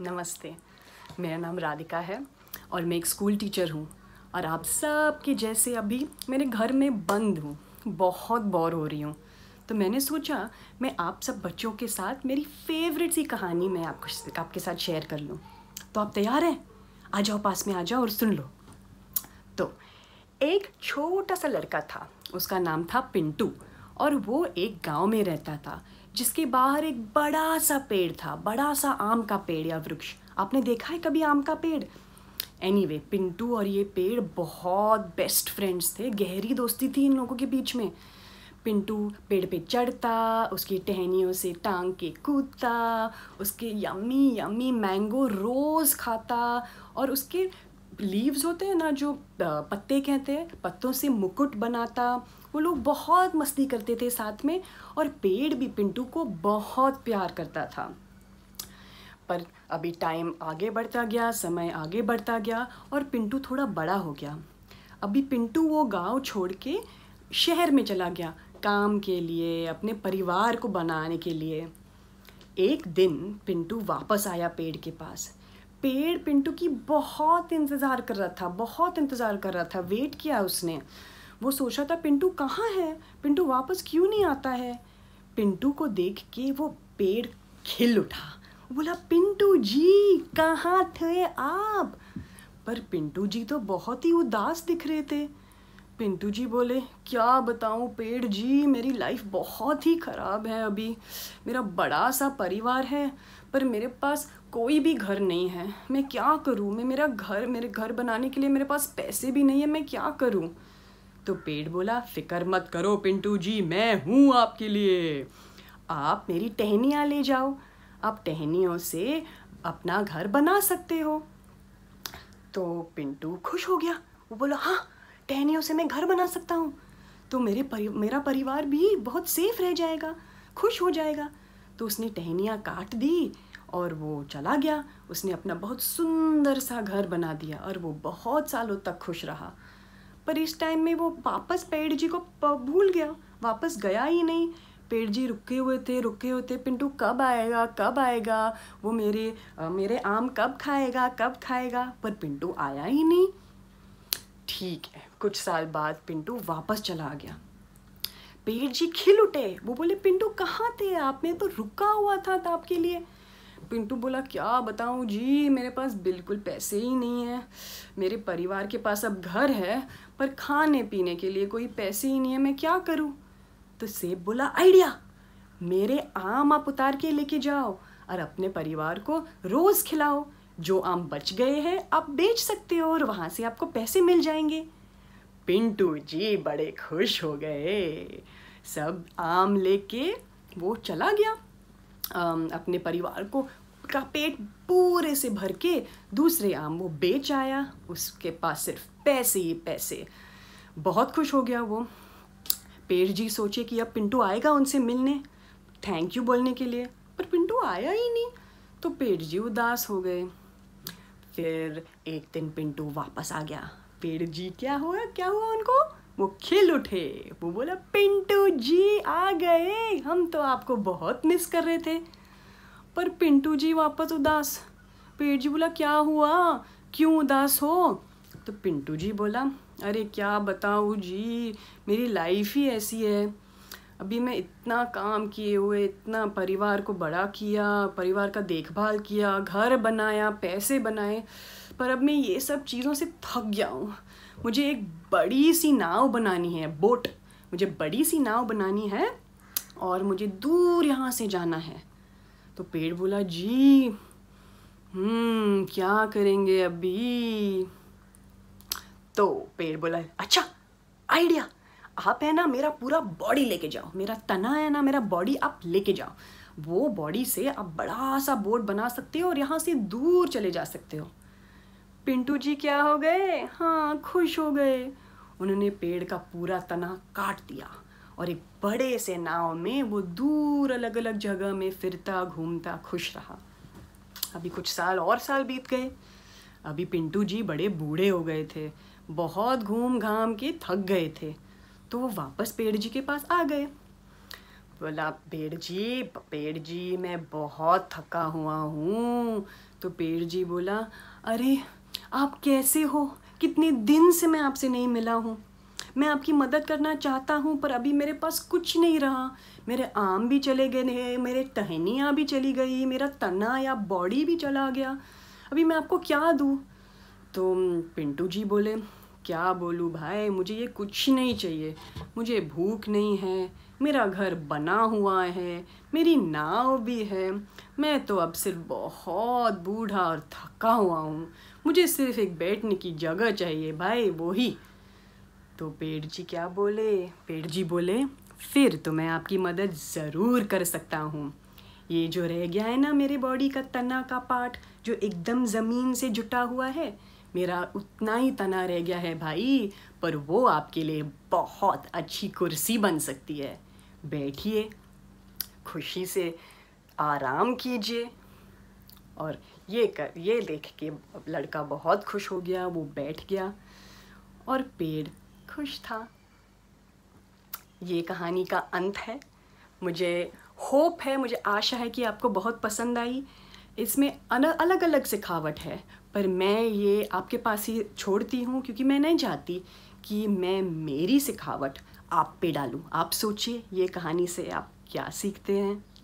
नमस्ते मेरा नाम राधिका है और मैं एक स्कूल टीचर हूँ और आप सब के जैसे अभी मेरे घर में बंद हूँ बहुत बोर हो रही हूँ तो मैंने सोचा मैं आप सब बच्चों के साथ मेरी फेवरेट सी कहानी मैं आपको आपके साथ शेयर कर लूँ तो आप तैयार हैं आ जाओ पास में आ जाओ और सुन लो तो एक छोटा सा लड़का था उसका नाम था पिंटू और वो एक गांव में रहता था जिसके बाहर एक बड़ा सा पेड़ था बड़ा सा आम का पेड़ या वृक्ष आपने देखा है कभी आम का पेड़ एनी anyway, पिंटू और ये पेड़ बहुत बेस्ट फ्रेंड्स थे गहरी दोस्ती थी इन लोगों के बीच में पिंटू पेड़ पे चढ़ता उसकी टहनियों से टांग के कूदता उसके यम्मी यम्मी मैंगो रोज़ खाता और उसके लीव्स होते हैं ना जो पत्ते कहते हैं पत्तों से मुकुट बनाता वो लोग बहुत मस्ती करते थे साथ में और पेड़ भी पिंटू को बहुत प्यार करता था पर अभी टाइम आगे बढ़ता गया समय आगे बढ़ता गया और पिंटू थोड़ा बड़ा हो गया अभी पिंटू वो गांव छोड़ के शहर में चला गया काम के लिए अपने परिवार को बनाने के लिए एक दिन पिंटू वापस आया पेड़ के पास पेड़ पिंटू की बहुत इंतज़ार कर रहा था बहुत इंतज़ार कर रहा था वेट किया उसने वो सोचा था पिंटू कहाँ है पिंटू वापस क्यों नहीं आता है पिंटू को देख के वो पेड़ खिल उठा बोला पिंटू जी कहाँ थे आप पर पिंटू जी तो बहुत ही उदास दिख रहे थे पिंटू जी बोले क्या बताऊँ पेड़ जी मेरी लाइफ बहुत ही ख़राब है अभी मेरा बड़ा सा परिवार है पर मेरे पास कोई भी घर नहीं है मैं क्या करूँ मैं मेरा घर मेरे घर बनाने के लिए मेरे पास पैसे भी नहीं है मैं क्या करूँ तो पेड़ बोला फिक्र मत करो पिंटू जी मैं हूँ आपके लिए आप मेरी टहनियाँ ले जाओ आप टहनियों से अपना घर बना सकते हो तो पिंटू खुश हो गया वो बोला हाँ टहनियों से मैं घर बना सकता हूँ तो मेरे परि मेरा परिवार भी बहुत सेफ रह जाएगा खुश हो जाएगा तो उसने टहनियाँ काट दी और वो चला गया उसने अपना बहुत सुंदर सा घर बना दिया और वो बहुत सालों तक खुश रहा पर इस टाइम में वो वापस पेड़ जी को भूल गया वापस गया ही नहीं पेड़ जी रुके हुए थे रुके हुए थे पिंटू कब आएगा कब आएगा वो मेरे आ, मेरे आम कब खाएगा कब खाएगा पर पिंटू आया ही नहीं ठीक है कुछ साल बाद पिंटू वापस चला गया पेट जी खिल उठे वो बोले पिंटू कहाँ थे आपने तो रुका हुआ था, था तो आपके लिए पिंटू बोला क्या बताऊँ जी मेरे पास बिल्कुल पैसे ही नहीं है मेरे परिवार के पास अब घर है पर खाने पीने के लिए कोई पैसे ही नहीं है मैं क्या करूँ तो सेब बोला आइडिया मेरे आम आप उतार के लेके जाओ और अपने परिवार को रोज़ खिलाओ जो आम बच गए हैं आप बेच सकते हो और वहाँ से आपको पैसे मिल जाएंगे पिंटू जी बड़े खुश हो गए सब आम लेके वो चला गया अपने परिवार को का पेट पूरे से भर के दूसरे आम वो बेच आया उसके पास सिर्फ पैसे ही पैसे बहुत खुश हो गया वो पेड़ जी सोचे कि अब पिंटू आएगा उनसे मिलने थैंक यू बोलने के लिए पर पिंटू आया ही नहीं तो पेड़ जी उदास हो गए फिर एक दिन पिंटू वापस आ गया पेड़ जी क्या हुआ क्या हुआ उनको वो खिल उठे वो बोला पिंटू जी आ गए हम तो आपको बहुत मिस कर रहे थे पर पिंटू जी वापस उदास पेड़ जी बोला क्या हुआ क्यों उदास हो तो पिंटू जी बोला अरे क्या बताऊँ जी मेरी लाइफ ही ऐसी है अभी मैं इतना काम किए हुए इतना परिवार को बड़ा किया परिवार का देखभाल किया घर बनाया पैसे बनाए पर अब मैं ये सब चीज़ों से थक गया हूँ मुझे एक बड़ी सी नाव बनानी है बोट मुझे बड़ी सी नाव बनानी है और मुझे दूर यहाँ से जाना है तो पेड़ बोला जी हम्म क्या करेंगे अभी तो पेड़ बोला अच्छा आइडिया आप है ना मेरा पूरा बॉडी लेके जाओ मेरा तना है ना मेरा बॉडी आप लेके जाओ वो बॉडी से आप बड़ा सा बोट बना सकते हो और यहाँ से दूर चले जा सकते हो पिंटू जी क्या हो गए हाँ खुश हो गए उन्होंने पेड़ का पूरा तना काट दिया और एक बड़े से नाव में वो दूर अलग अलग जगह में फिरता घूमता खुश रहा अभी कुछ साल और साल बीत गए अभी पिंटू जी बड़े बूढ़े हो गए थे बहुत घूम घाम के थक गए थे तो वो वापस पेड़ जी के पास आ गए बोला पेड़ जी पेड़ जी मैं बहुत थका हुआ हूँ तो पेड़ जी बोला अरे आप कैसे हो कितने दिन से मैं आपसे नहीं मिला हूँ मैं आपकी मदद करना चाहता हूँ पर अभी मेरे पास कुछ नहीं रहा मेरे आम भी चले गए मेरे टहनियाँ भी चली गई मेरा तना या बॉडी भी चला गया अभी मैं आपको क्या दूँ तो पिंटू जी बोले क्या बोलूँ भाई मुझे ये कुछ नहीं चाहिए मुझे भूख नहीं है मेरा घर बना हुआ है मेरी नाव भी है मैं तो अब सिर्फ बहुत बूढ़ा और थका हुआ हूँ मुझे सिर्फ एक बैठने की जगह चाहिए भाई वो ही तो पेड़ जी क्या बोले पेड़ जी बोले फिर तो मैं आपकी मदद ज़रूर कर सकता हूँ ये जो रह गया है ना मेरे बॉडी का तना का पार्ट जो एकदम ज़मीन से जुटा हुआ है मेरा उतना ही तना रह गया है भाई पर वो आपके लिए बहुत अच्छी कुर्सी बन सकती है बैठिए खुशी से आराम कीजिए और ये कर ये देख के लड़का बहुत खुश हो गया वो बैठ गया और पेड़ खुश था ये कहानी का अंत है मुझे होप है मुझे आशा है कि आपको बहुत पसंद आई इसमें अलग अलग सिखावट है पर मैं ये आपके पास ही छोड़ती हूँ क्योंकि मैं नहीं चाहती कि मैं मेरी सिखावट आप पे डालूँ आप सोचिए ये कहानी से आप क्या सीखते हैं